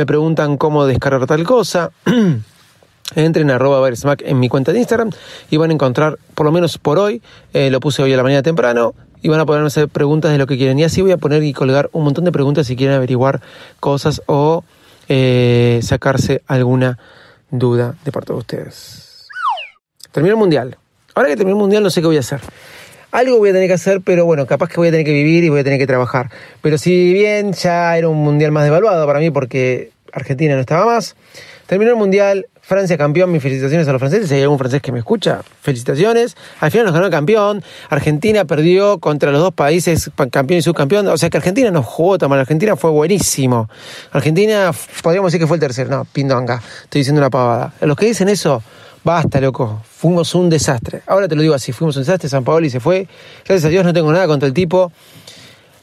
me preguntan cómo descargar tal cosa. Entren a en mi cuenta de Instagram y van a encontrar, por lo menos por hoy, eh, lo puse hoy a la mañana temprano, y van a poder hacer preguntas de lo que quieren. Y así voy a poner y colgar un montón de preguntas si quieren averiguar cosas o eh, sacarse alguna duda de parte de ustedes. Terminó el mundial. Ahora que terminó el mundial no sé qué voy a hacer algo voy a tener que hacer, pero bueno, capaz que voy a tener que vivir y voy a tener que trabajar. Pero si bien ya era un mundial más devaluado para mí porque Argentina no estaba más. Terminó el Mundial, Francia campeón, mis felicitaciones a los franceses. Si hay algún francés que me escucha, felicitaciones. Al final nos ganó el campeón. Argentina perdió contra los dos países, campeón y subcampeón. O sea que Argentina no jugó tan mal. Argentina fue buenísimo. Argentina, podríamos decir que fue el tercero. No, pindonga. Estoy diciendo una pavada. Los que dicen eso, basta, loco. Fuimos un desastre. Ahora te lo digo así, fuimos un desastre. San y se fue. Gracias a Dios no tengo nada contra el tipo.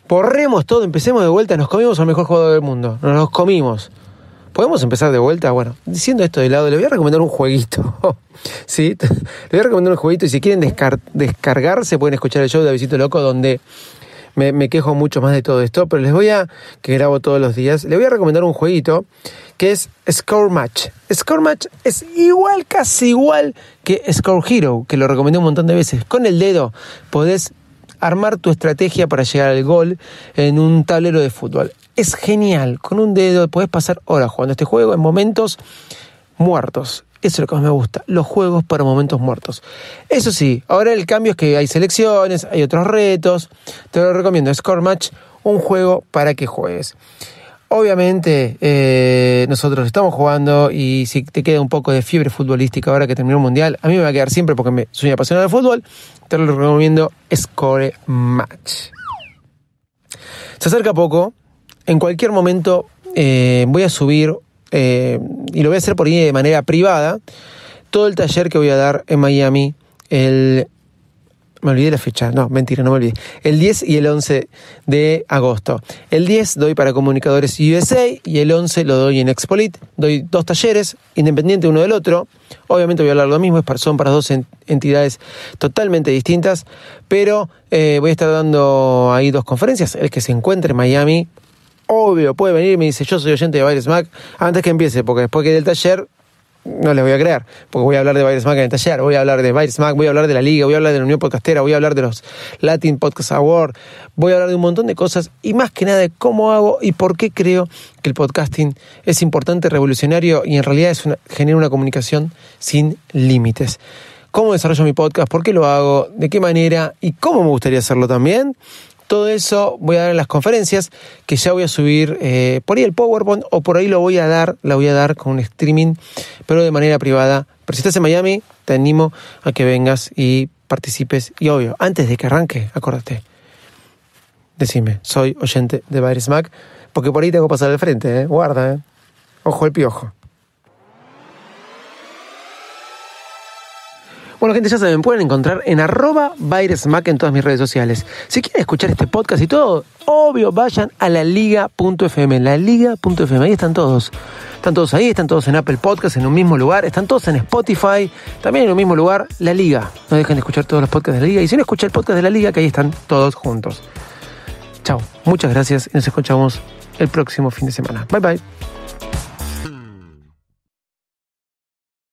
Borremos todo, empecemos de vuelta. Nos comimos al mejor jugador del mundo. Nos los comimos. Podemos empezar de vuelta. Bueno, diciendo esto de lado, le voy a recomendar un jueguito. ¿Sí? Le voy a recomendar un jueguito y si quieren descargarse pueden escuchar el show de Avisito Loco donde me, quejo mucho más de todo esto, pero les voy a, que grabo todos los días, Le voy a recomendar un jueguito que es Score Match. Score Match es igual, casi igual que Score Hero, que lo recomendé un montón de veces. Con el dedo podés armar tu estrategia para llegar al gol en un tablero de fútbol. Es genial, con un dedo puedes pasar horas jugando este juego en momentos muertos. Eso es lo que más me gusta, los juegos para momentos muertos. Eso sí, ahora el cambio es que hay selecciones, hay otros retos. Te lo recomiendo, Score Match, un juego para que juegues. Obviamente, eh, nosotros estamos jugando y si te queda un poco de fiebre futbolística ahora que terminó el mundial, a mí me va a quedar siempre porque me, soy apasionado de fútbol. Te lo recomiendo Score Match. Se acerca poco. En cualquier momento eh, voy a subir eh, y lo voy a hacer por ahí de manera privada todo el taller que voy a dar en Miami el me olvidé la fecha, no, mentira, no me olvidé. El 10 y el 11 de agosto. El 10 doy para Comunicadores USA y el 11 lo doy en Expolit. Doy dos talleres, independiente uno del otro. Obviamente voy a hablar lo mismo, son para dos entidades totalmente distintas, pero eh, voy a estar dando ahí dos conferencias. El que se encuentre en Miami, obvio, puede venir y me dice, yo soy oyente de Bayer Mac, antes que empiece, porque después que el taller no les voy a creer, porque voy a hablar de Bytesmack en el taller, voy a hablar de Bytesmack, voy a hablar de la liga, voy a hablar de la Unión Podcastera, voy a hablar de los Latin Podcast Award, voy a hablar de un montón de cosas y más que nada de cómo hago y por qué creo que el podcasting es importante, revolucionario y en realidad es genera una comunicación sin límites. ¿Cómo desarrollo mi podcast? ¿Por qué lo hago? ¿De qué manera? ¿Y cómo me gustaría hacerlo también? Todo eso voy a dar en las conferencias, que ya voy a subir eh, por ahí el PowerPoint o por ahí lo voy a dar, la voy a dar con un streaming, pero de manera privada. Pero si estás en Miami, te animo a que vengas y participes. Y obvio, antes de que arranque, acuérdate, decime, soy oyente de Baires Smack, porque por ahí tengo que pasar al frente, ¿eh? guarda, ¿eh? ojo el piojo. Bueno, gente, ya saben, pueden encontrar en arroba mac en todas mis redes sociales. Si quieren escuchar este podcast y todo, obvio, vayan a la liga.fm, la liga.fm, ahí están todos. Están todos ahí, están todos en Apple Podcasts, en un mismo lugar, están todos en Spotify, también en un mismo lugar, la liga. No dejen de escuchar todos los podcasts de la liga. Y si no escuchan el podcast de la liga, que ahí están todos juntos. Chao, muchas gracias y nos escuchamos el próximo fin de semana. Bye bye.